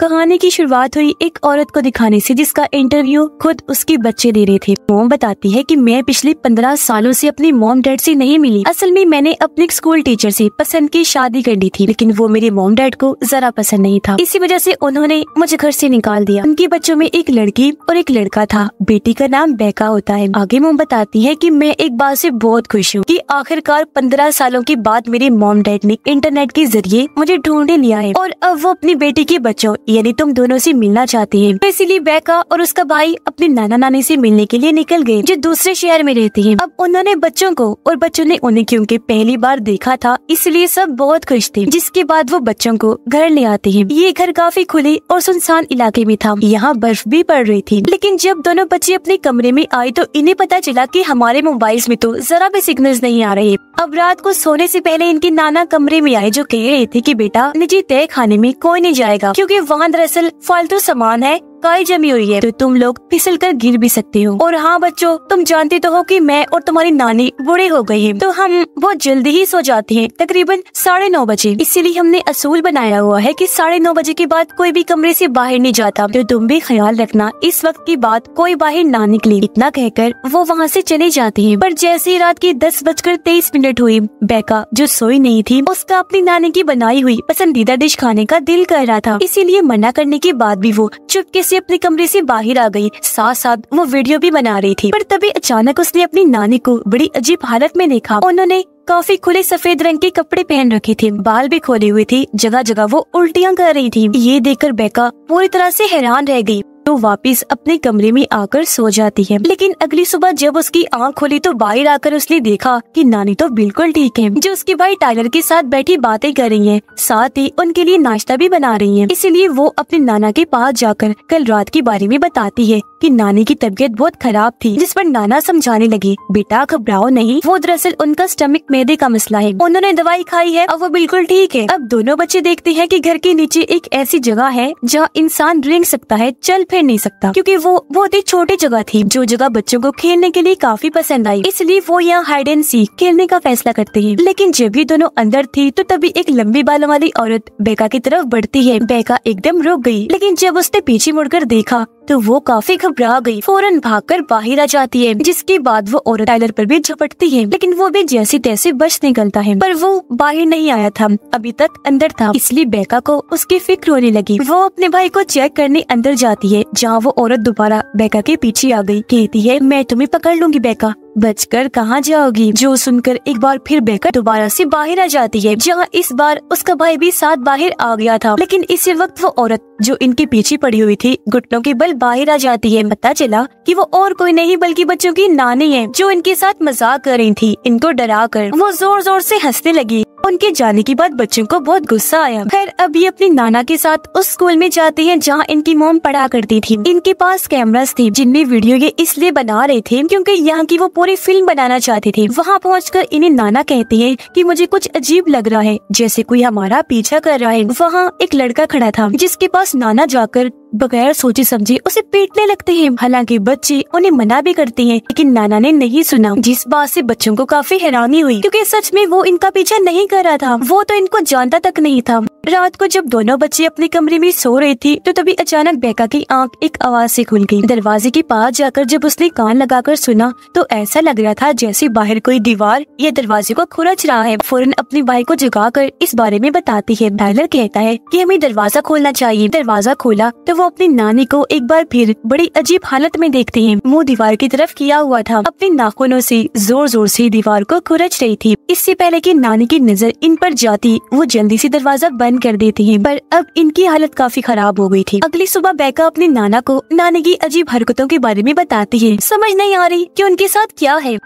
कहानी की शुरुआत हुई एक औरत को दिखाने से जिसका इंटरव्यू खुद उसके बच्चे दे रहे थे मोम बताती है कि मैं पिछले पंद्रह सालों से अपनी मोम डैड से नहीं मिली असल में मैंने अपने स्कूल टीचर से पसंद की शादी कर ली थी लेकिन वो मेरे मोम डैड को जरा पसंद नहीं था इसी वजह से उन्होंने मुझे घर से निकाल दिया उनके बच्चों में एक लड़की और एक लड़का था बेटी का नाम बैका होता है आगे मोम बताती है की मैं एक बात ऐसी बहुत खुश हूँ की आखिरकार पंद्रह सालों के बाद मेरे मोम डैड ने इंटरनेट के जरिए मुझे ढूंढे लिया है और अब वो अपनी बेटी के बच्चों यानी तुम दोनों से मिलना चाहती है तो इसीलिए बैका और उसका भाई अपने नाना नानी से मिलने के लिए निकल गए जो दूसरे शहर में रहते हैं अब उन्होंने बच्चों को और बच्चों ने उन्हें क्योंकि पहली बार देखा था इसलिए सब बहुत खुश थे जिसके बाद वो बच्चों को घर ले आते है ये घर काफी खुले और सुनसान इलाके में था यहाँ बर्फ भी पड़ रही थी लेकिन जब दोनों बच्चे अपने कमरे में आए तो इन्हें पता चला की हमारे मोबाइल में तो जरा भी सिग्नल नहीं आ रहे अब रात को सोने ऐसी पहले इनके नाना कमरे में आए जो कह रहे थे की बेटा निजी तय खाने में कोई नहीं जाएगा क्यूँकी मोहन दरअसल फालतू सामान है काई जमी हुई है तो तुम लोग फिसल कर गिर भी सकते हो और हाँ बच्चों तुम जानते तो हो कि मैं और तुम्हारी नानी बूढ़े हो गए हैं तो हम बहुत जल्दी ही सो जाते हैं तकरीबन साढ़े नौ बजे इसीलिए हमने असूल बनाया हुआ है कि साढ़े नौ बजे के बाद कोई भी कमरे से बाहर नहीं जाता तो तुम भी ख्याल रखना इस वक्त की बात कोई बाहर ना निकले इतना कहकर वो वहाँ से चले जाते हैं पर जैसे ही रात की दस बजकर तेईस मिनट हुई बैका जो सोई नहीं थी उसका अपनी नानी की बनाई हुई पसंदीदा डिश खाने का दिल कर रहा था इसीलिए मना करने के बाद भी वो चुपके से अपने कमरे से बाहर आ गई साथ साथ वो वीडियो भी बना रही थी पर तभी अचानक उसने अपनी नानी को बड़ी अजीब हालत में देखा उन्होंने काफी खुले सफेद रंग के कपड़े पहन रखे थे बाल भी खोले हुए थे जगह जगह वो उल्टियाँ कर रही थी ये देखकर बेका पूरी तरह से हैरान रह गई तो वापस अपने कमरे में आकर सो जाती है लेकिन अगली सुबह जब उसकी आंख खोली तो बाहर आकर उसने देखा कि नानी तो बिल्कुल ठीक है जो उसके भाई टाइलर के साथ बैठी बातें कर रही है साथ ही उनके लिए नाश्ता भी बना रही है इसीलिए वो अपने नाना के पास जाकर कल रात के बारे में बताती है कि नानी की तबीयत बहुत खराब थी जिस पर नाना समझाने लगे बेटा घबराओ नहीं वो दरअसल उनका स्टमिक मैदे का मसला है उन्होंने दवाई खाई है और वो बिल्कुल ठीक है अब दोनों बच्चे देखते हैं कि घर के नीचे एक ऐसी जगह है जहाँ इंसान रेंग सकता है चल फिर खेल नहीं सकता क्योंकि वो बहुत ही छोटी जगह थी जो जगह बच्चों को खेलने के लिए काफी पसंद आई इसलिए वो यहाँ हाइड एंड सीख खेलने का फैसला करते है लेकिन जब ये दोनों अंदर थी तो तभी एक लंबी बालों वाली औरत बेका की तरफ बढ़ती है बेका एकदम रुक गई लेकिन जब उसने पीछे मुड़कर देखा तो वो काफी घबरा गई फौरन भागकर बाहर आ जाती है जिसके बाद वो औरत टाइलर पर भी झपटती है लेकिन वो भी जैसे तैसे बच निकलता है पर वो बाहर नहीं आया था अभी तक अंदर था इसलिए बेका को उसकी फिक्र होने लगी वो अपने भाई को चेक करने अंदर जाती है जहाँ वो औरत दोबारा बेका के पीछे आ गई कहती है मैं तुम्हें पकड़ लूंगी बेका बचकर कहाँ जाओगी जो सुनकर एक बार फिर बेहकर दोबारा से बाहर आ जाती है जहाँ इस बार उसका भाई भी साथ बाहर आ गया था लेकिन इसी वक्त वो औरत जो इनके पीछे पड़ी हुई थी घुटनों के बल बाहर आ जाती है पता चला कि वो और कोई नहीं बल्कि बच्चों की नानी है जो इनके साथ मजाक कर रही थी इनको डरा कर वो जोर जोर से हंसने लगी उनके जाने के बाद बच्चों को बहुत गुस्सा आया खैर अभी अपने नाना के साथ उस स्कूल में जाते हैं जहाँ इनकी मोम पढ़ा करती थी इनके पास कैमरास थे जिनमें वीडियो ये इसलिए बना रहे थे क्योंकि यहाँ की वो पूरी फिल्म बनाना चाहते थे वहाँ पहुँच इन्हें नाना कहते हैं की मुझे कुछ अजीब लग रहा है जैसे कोई हमारा पीछा कर रहा है वहाँ एक लड़का खड़ा था जिसके पास नाना जाकर बगैर सोचे समझे उसे पीटने लगते हैं हालांकि बच्चे उन्हें मना भी करते हैं लेकिन नाना ने नहीं सुना जिस बात से बच्चों को काफी हैरानी हुई क्योंकि सच में वो इनका पीछा नहीं कर रहा था वो तो इनको जानता तक नहीं था रात को जब दोनों बच्चे अपने कमरे में सो रहे थे तो तभी अचानक बेका की आंख एक आवाज से खुल गई दरवाजे के पास जाकर जब उसने कान लगाकर सुना तो ऐसा लग रहा था जैसे बाहर कोई दीवार या दरवाजे को खुरच रहा है फौरन अपनी भाई को जगाकर इस बारे में बताती है बैलर कहता है कि हमें दरवाजा खोलना चाहिए दरवाजा खोला तो वो अपनी नानी को एक बार फिर बड़ी अजीब हालत में देखते हैं मुंह दीवार की तरफ किया हुआ था अपने नाखूनों से जोर जोर से दीवार को खुरच रही थी इससे पहले कि नानी की नजर इन पर जाती वो जल्दी से दरवाजा बंद कर देती है पर अब इनकी हालत काफी खराब हो गई थी अगली सुबह बैका अपने नाना को नानी की अजीब हरकतों के बारे में बताती है समझ नहीं आ रही की उनके साथ क्या है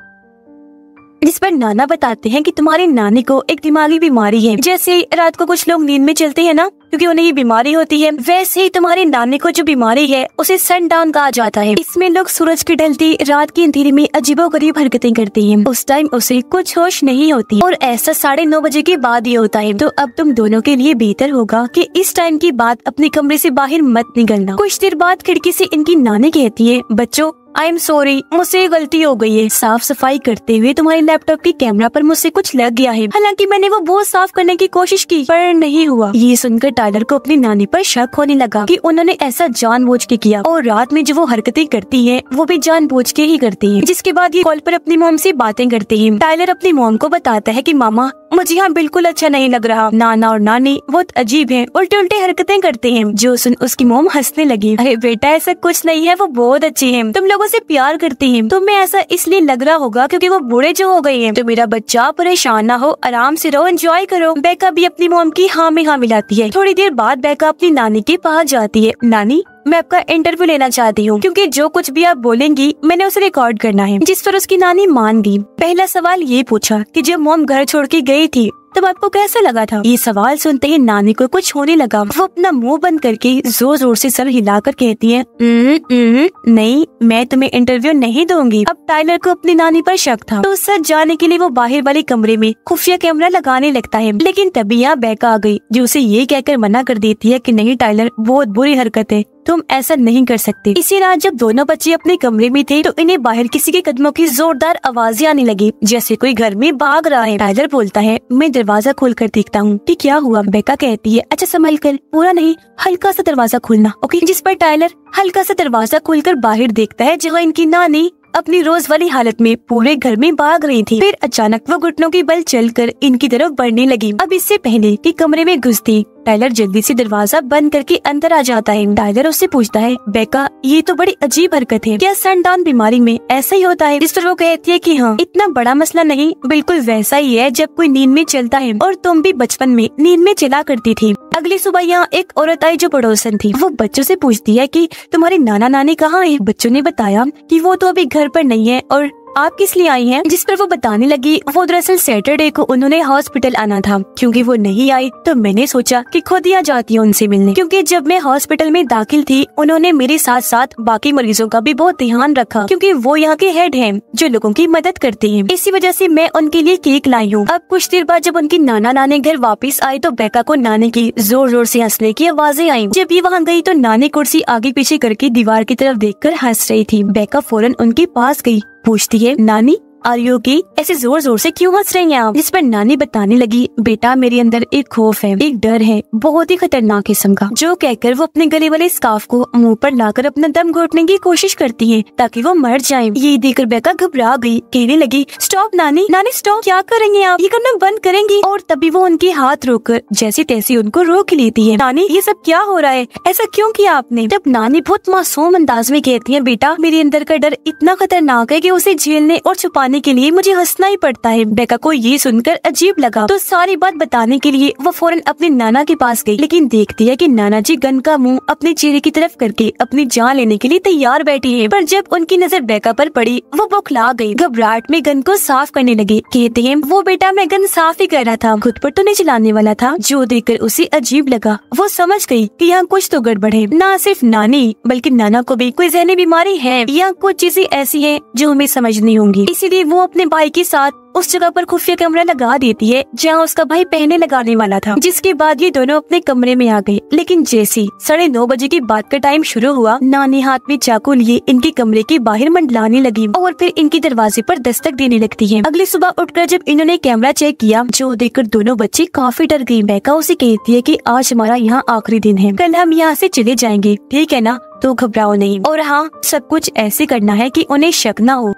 जिस पर नाना बताते हैं कि तुम्हारी नानी को एक दिमागी बीमारी है जैसे रात को कुछ लोग नींद में चलते हैं ना क्योंकि उन्हें ये बीमारी होती है वैसे ही तुम्हारी नानी को जो बीमारी है उसे सन डाउन कहा जाता है इसमें लोग सूरज की ढलती रात की अंधेरी में अजीबो गरीब हरकतें करती है उस टाइम उसे कुछ होश नहीं होती और ऐसा साढ़े नौ बजे के बाद ही होता है तो अब तुम दोनों के लिए बेहतर होगा की इस टाइम की बात अपने कमरे ऐसी बाहर मत निकलना कुछ देर बाद खिड़की ऐसी इनकी नानी कहती है बच्चों आई एम सॉरी मुझसे गलती हो गई है साफ सफाई करते हुए तुम्हारे लैपटॉप के कैमरा पर मुझसे कुछ लग गया है हालांकि मैंने वो बहुत साफ करने की कोशिश की पर नहीं हुआ ये सुनकर टाइलर को अपनी नानी पर शक होने लगा कि उन्होंने ऐसा जानबूझ के किया और रात में जो वो हरकतें करती है वो भी जानबूझ के ही करती है जिसके बाद ये कॉल पर अपनी मोम से बातें करती है टाइलर अपनी मोम को बताता है की मामा मुझे यहाँ बिल्कुल अच्छा नहीं लग रहा नाना और नानी बहुत अजीब है उल्टे उल्टे हरकतें करते हैं जो सुन उसकी मोम हंसने लगी अरे बेटा ऐसा कुछ नहीं है वो बहुत अच्छी है तुम लोग लोगों से प्यार करती हैं तो मैं ऐसा इसलिए लग रहा होगा क्योंकि वो बूढ़े जो हो गए हैं तो मेरा बच्चा परेशान ना हो आराम से रहो एंजॉय करो बैका भी अपनी मोम की हाँ में हाँ मिलाती है थोड़ी देर बाद बैका अपनी नानी के पास जाती है नानी मैं आपका इंटरव्यू लेना चाहती हूँ क्योंकि जो कुछ भी आप बोलेंगी मैंने उसे रिकॉर्ड करना है जिस पर उसकी नानी मान दी पहला सवाल ये पूछा कि जब मोम घर छोड़ के गयी थी तब आपको कैसा लगा था ये सवाल सुनते ही नानी को कुछ होने लगा वो अपना मुंह बंद करके जोर जोर से सर हिलाकर कहती है नहीं मैं तुम्हें इंटरव्यू नहीं दूंगी अब टाइलर को अपनी नानी पर शक था तो सर जाने के लिए वो बाहर वाले कमरे में खुफिया कैमरा लगाने लगता है लेकिन तभी यहाँ बैका आ गई जो उसे ये कहकर मना कर देती है की नहीं टाइलर बहुत बुरी हरकत है तुम ऐसा नहीं कर सकते इसी रात जब दोनों बच्चे अपने कमरे में थे तो इन्हें बाहर किसी के कदमों की जोरदार आवाजें आने लगी जैसे कोई घर में भाग रहा है टाइलर बोलता है मैं दरवाजा खोल कर देखता हूँ की क्या हुआ बेका कहती है अच्छा संभल कर पूरा नहीं हल्का सा दरवाजा खोलना ओके जिस पर टाइलर हल्का सा दरवाजा कर बाहर देखता है जहाँ इनकी नानी अपनी रोज वाली हालत में पूरे घर में भाग रही थी फिर अचानक वो घुटनों के बल चलकर इनकी तरफ बढ़ने लगी अब इससे पहले कि कमरे में घुसती टाइलर जल्दी से दरवाजा बंद करके अंदर आ जाता है टाइलर उससे पूछता है बेका ये तो बड़ी अजीब हरकत है क्या सनडाउन बीमारी में ऐसा ही होता है इस पर वो कहती है की हाँ इतना बड़ा मसला नहीं बिल्कुल वैसा ही है जब कोई नींद में चलता है और तुम भी बचपन में नींद में चला करती थी अगली सुबह यहाँ एक औरत आई जो पड़ोसन थी वो बच्चों से पूछती है कि तुम्हारे नाना नानी कहाँ है बच्चों ने बताया कि वो तो अभी घर पर नहीं है और आप किस लिए आई हैं? जिस पर वो बताने लगी वो दरअसल सैटरडे को उन्होंने हॉस्पिटल आना था क्योंकि वो नहीं आई तो मैंने सोचा कि खुद ही आ जाती हूँ उनसे मिलने क्योंकि जब मैं हॉस्पिटल में दाखिल थी उन्होंने मेरे साथ साथ बाकी मरीजों का भी बहुत ध्यान रखा क्योंकि वो यहाँ के हेड है जो लोगों की मदद करती है इसी वजह ऐसी मैं उनके लिए केक लाई हूँ अब कुछ देर बाद जब उनकी नाना नानी घर वापिस आए तो बेका को नानी की जोर जोर ऐसी हंसने की आवाजें आई जब ये वहाँ गयी तो नानी कुर्सी आगे पीछे करके दीवार की तरफ देख कर हंस रही थी बेका फौरन उनके पास गयी पूछती है नानी आर यू की ऐसे जोर जोर से क्यों हंस रही हैं आप जिस पर नानी बताने लगी बेटा मेरे अंदर एक खौफ है एक डर है बहुत ही खतरनाक किस्म का जो कहकर वो अपने गले वाले स्काफ को मुंह पर लाकर अपना दम घोटने की कोशिश करती है ताकि वो मर जाए ये देखकर बेका घबरा गई कहने लगी स्टॉप नानी नानी स्टॉप क्या करेंगे आप ये करना बंद करेंगी और तभी वो उनके हाथ रोक कर जैसी तैसी उनको रोक लेती है नानी ये सब क्या हो रहा है ऐसा क्यों किया आपने जब नानी बहुत मासूम अंदाज में कहती है बेटा मेरे अंदर का डर इतना खतरनाक है की उसे झेलने और छुपाने के लिए मुझे हंसना ही पड़ता है बेका को ये सुनकर अजीब लगा तो सारी बात बताने के लिए वो फौरन अपने नाना के पास गई लेकिन देखती है कि नाना जी गन का मुंह अपने चेहरे की तरफ करके अपनी जान लेने के लिए तैयार बैठी है पर जब उनकी नजर बेका पर पड़ी वो बौखला गई घबराहट में गन को साफ करने लगी कहते हैं वो बेटा मैं गन साफ ही कर रहा था खुद पर तो नहीं चलाने वाला था जो कर उसे अजीब लगा वो समझ गयी की यहाँ कुछ तो गड़बड़ है ना सिर्फ नानी बल्कि नाना को भी कोई जहनी बीमारी है या कुछ चीजें ऐसी है जो हमें समझनी होंगी इसीलिए वो अपने भाई की के साथ उस जगह पर खुफिया कैमरा लगा देती है जहां उसका भाई पहने लगाने वाला था जिसके बाद ये दोनों अपने कमरे में आ गए लेकिन जैसी साढ़े नौ बजे की बात का टाइम शुरू हुआ नानी हाथ में चाकू लिए इनके कमरे के बाहर मंडलाने लगी और फिर इनके दरवाजे पर दस्तक देने लगती है अगली सुबह उठकर जब इन्होंने कैमरा चेक किया जो कर दोनों बच्चे काफी डर गयी महका उसे कहती है की आज हमारा यहाँ आखिरी दिन है कल हम यहाँ ऐसी चले जाएंगे ठीक है ना तो घबराओ नहीं और हाँ सब कुछ ऐसे करना है की उन्हें शक न हो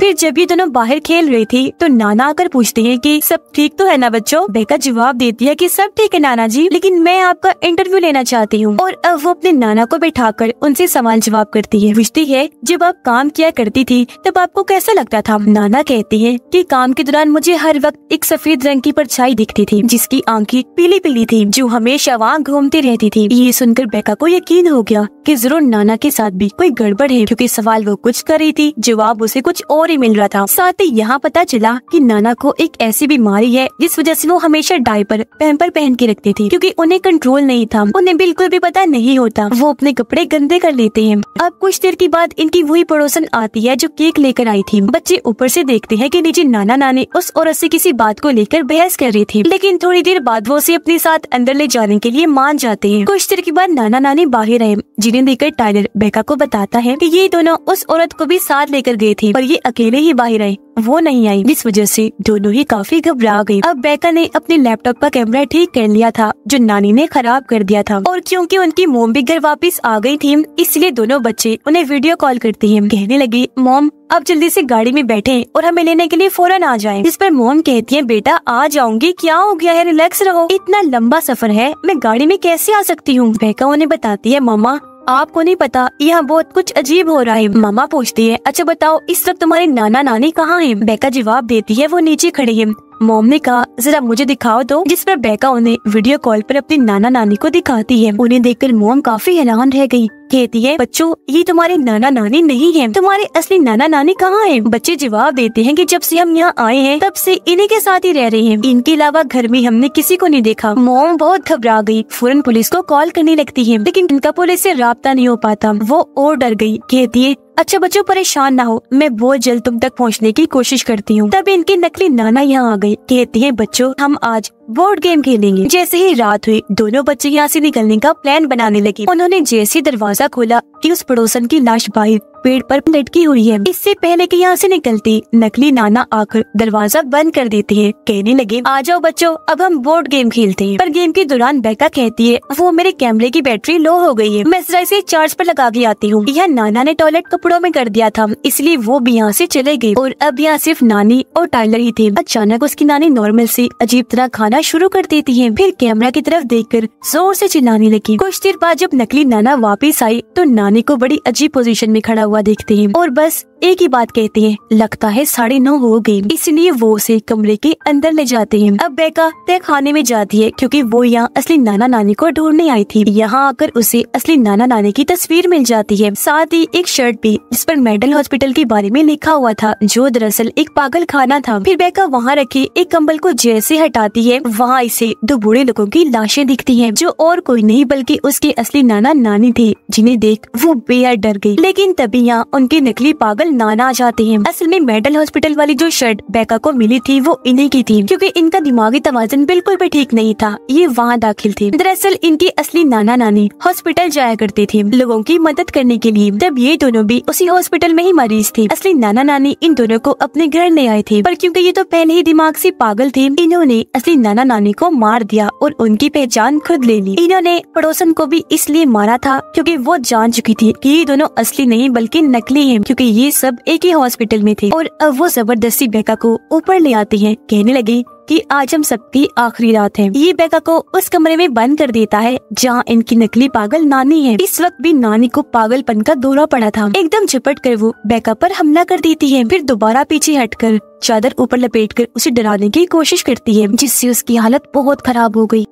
फिर जब ये दोनों बाहर खेल रही थी तो नाना आकर पूछती है कि सब ठीक तो है ना बच्चों बेका जवाब देती है कि सब ठीक है नाना जी लेकिन मैं आपका इंटरव्यू लेना चाहती हूँ और अब वो अपने नाना को बैठा कर उनसे सवाल जवाब करती है पूछती है जब आप काम किया करती थी तब आपको कैसा लगता था नाना कहती है की काम के दौरान मुझे हर वक्त एक सफेद रंग की परछाई दिखती थी जिसकी आंखें पीली पीली थी जो हमेशा वहाँ घूमती रहती थी ये सुनकर बेका को यकीन हो गया कि जरूर नाना के साथ भी कोई गड़बड़ है क्योंकि सवाल वो कुछ कर रही थी जवाब उसे कुछ और ही मिल रहा था साथ ही यहाँ पता चला कि नाना को एक ऐसी बीमारी है जिस वजह से वो हमेशा डायपर पैम्पर पहन के रखती थी क्योंकि उन्हें कंट्रोल नहीं था उन्हें बिल्कुल भी पता नहीं होता वो अपने कपड़े गंदे कर लेते हैं अब कुछ देर के बाद इनकी वही पड़ोसन आती है जो केक लेकर आई थी बच्चे ऊपर ऐसी देखते है की नीचे नाना नानी उस औरत ऐसी किसी बात को लेकर बहस कर रही थी लेकिन थोड़ी देर बाद वो उसे अपने साथ अंदर ले जाने के लिए मान जाते हैं कुछ देर के बाद नाना नानी बाहर आए जिन्हें देखकर टाइलर बेका को बताता है की ये दोनों उस औरत को भी साथ लेकर गए थे और ये अकेले ही बाहर आई वो नहीं आई जिस वजह से दोनों ही काफी घबरा गई अब बैका ने अपने लैपटॉप का कैमरा ठीक कर लिया था जो नानी ने खराब कर दिया था और क्योंकि उनकी मोम भी घर वापस आ गई थी इसलिए दोनों बच्चे उन्हें वीडियो कॉल करती है कहने लगी मोम अब जल्दी से गाड़ी में बैठे और हमें लेने के लिए फौरन आ जाएं। इस पर मोम कहती है बेटा आ जाऊंगी क्या हो गया है रिलैक्स रहो इतना लंबा सफर है मैं गाड़ी में कैसे आ सकती हूँ बैका उन्हें बताती है मम्मा आपको नहीं पता यहाँ बहुत कुछ अजीब हो रहा है मामा पूछती है अच्छा बताओ इस वक्त तुम्हारे नाना नानी कहाँ है बेका जवाब देती है वो नीचे खड़े है मोम ने कहा जरा मुझे दिखाओ तो जिस पर बैका उन्हें वीडियो कॉल पर अपनी नाना नानी को दिखाती है उन्हें देखकर मोम काफी हैरान रह गई कहती है बच्चों ये तुम्हारे नाना नानी नहीं है तुम्हारे असली नाना नानी कहाँ है बच्चे जवाब देते हैं कि जब से हम यहाँ आए हैं तब से इन्हीं के साथ ही रह रहे हैं इनके अलावा घर में हमने किसी को नहीं देखा मोम बहुत घबरा गई फौरन पुलिस को कॉल करने लगती है लेकिन इनका पुलिस ऐसी रबता नहीं हो पाता वो और डर गयी कहती है अच्छा बच्चों परेशान ना हो मैं बहुत जल्द तुम तक पहुँचने की कोशिश करती हूँ तभी इनकी नकली नाना यहाँ आ गई कहती है बच्चों हम आज बोर्ड गेम खेलेंगे जैसे ही रात हुई दोनों बच्चे यहाँ से निकलने का प्लान बनाने लगे उन्होंने जैसे दरवाजा खोला कि उस पड़ोसन की लाश बाई पेड़ पर लटकी हुई है इससे पहले कि यहाँ से निकलती नकली नाना आकर दरवाजा बंद कर देती है कहने लगे आ जाओ बच्चों अब हम बोर्ड गेम खेलते हैं पर गेम के दौरान बैका कहती है वो मेरे कैमरे की बैटरी लो हो गई है मैं जरा इसे चार्ज पर लगा के आती हूँ यह नाना ने टॉयलेट कपड़ों में कर दिया था इसलिए वो भी यहाँ से चले गयी और अब यहाँ सिर्फ नानी और टाइलर ही थे अचानक उसकी नानी नॉर्मल ऐसी अजीब तरह खाना शुरू कर देती है फिर कैमरा की तरफ देख कर जोर ऐसी चिल्लाने लगी कुछ देर बाद जब नकली नाना वापिस आई तो नानी रानी को बड़ी अजीब पोजीशन में खड़ा हुआ देखते हैं और बस एक ही बात कहते हैं लगता है साढ़े नौ हो गई इसलिए वो उसे कमरे के अंदर ले जाते हैं अब बेका तय खाने में जाती है क्योंकि वो यहाँ असली नाना नानी को ढूंढने आई थी यहाँ आकर उसे असली नाना नानी की तस्वीर मिल जाती है साथ ही एक शर्ट भी जिस पर मेडल हॉस्पिटल के बारे में लिखा हुआ था जो दरअसल एक पागल खाना था फिर बेका वहाँ रखी एक कम्बल को जैसे हटाती है वहाँ इसे दो बूढ़े लोगों की लाशें दिखती है जो और कोई नहीं बल्कि उसके असली नाना नानी थे जिन्हें देख वो बेहद डर गई लेकिन तभी यहाँ उनके नकली पागल नाना आ जाते हैं असल में मेडल हॉस्पिटल वाली जो शर्ट बैका को मिली थी वो इन्हीं की थी क्योंकि इनका दिमागी तवाजन बिल्कुल भी ठीक नहीं था ये वहाँ दाखिल थे दरअसल इनकी असली नाना नानी हॉस्पिटल जाया करते थे लोगों की मदद करने के लिए जब ये दोनों भी उसी हॉस्पिटल में ही मरीज थे असली नाना नानी इन दोनों को अपने घर ले आए थे पर क्योंकि ये तो पहले ही दिमाग से पागल थे इन्होंने असली नाना नानी को मार दिया और उनकी पहचान खुद ले ली इन्होंने पड़ोसन को भी इसलिए मारा था क्योंकि वो जान चुकी चुकी थी कि ये दोनों असली नहीं बल्कि नकली हैं क्योंकि ये सब एक ही हॉस्पिटल में थे और अब वो जबरदस्ती बेका को ऊपर ले आती हैं कहने लगी कि आज हम सबकी आखिरी रात है ये बेका को उस कमरे में बंद कर देता है जहाँ इनकी नकली पागल नानी है इस वक्त भी नानी को पागलपन का दौरा पड़ा था एकदम झपट कर वो बेका पर हमला कर देती है फिर दोबारा पीछे हटकर चादर ऊपर लपेट कर उसे डराने की कोशिश करती है जिससे उसकी हालत बहुत खराब हो गई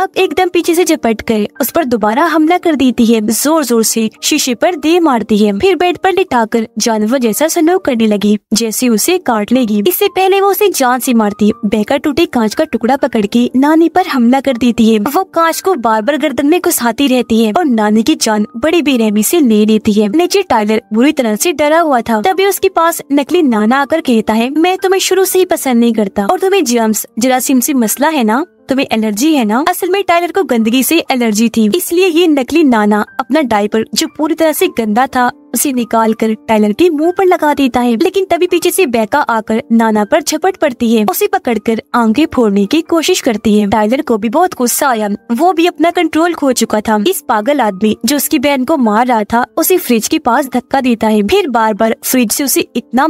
अब एकदम पीछे से झपट कर उस पर दोबारा हमला कर देती है जोर जोर से शीशे पर दे मारती है फिर बेड पर लिटाकर जानवर जैसा सलूक करने लगी जैसे उसे काट लेगी इससे पहले वो उसे जान से मारती बहकर टूटे कांच का टुकड़ा पकड़ के नानी पर हमला कर देती है वो कांच को बार बार गर्दन में घुसाती रहती है और नानी की जान बड़ी बेरहमी से ले लेती है नीचे टाइलर बुरी तरह से डरा हुआ था तभी उसके पास नकली नाना आकर कहता है मैं तुम्हें शुरू से ही पसंद नहीं करता और तुम्हें जर्म्स जरासीम से मसला है ना तुम्हें एलर्जी है ना असल में टाइलर को गंदगी से एलर्जी थी इसलिए ये नकली नाना अपना डायपर जो पूरी तरह से गंदा था उसे निकाल कर टाइलर के मुंह पर लगा देता है लेकिन तभी पीछे से बैका आकर नाना पर झपट पड़ती है उसे पकड़कर आंखें फोड़ने की कोशिश करती है टाइलर को भी बहुत गुस्सा आया वो भी अपना कंट्रोल खो चुका था इस पागल आदमी जो उसकी बहन को मार रहा था उसे फ्रिज के पास धक्का देता है फिर बार बार फ्रिज से उसे इतना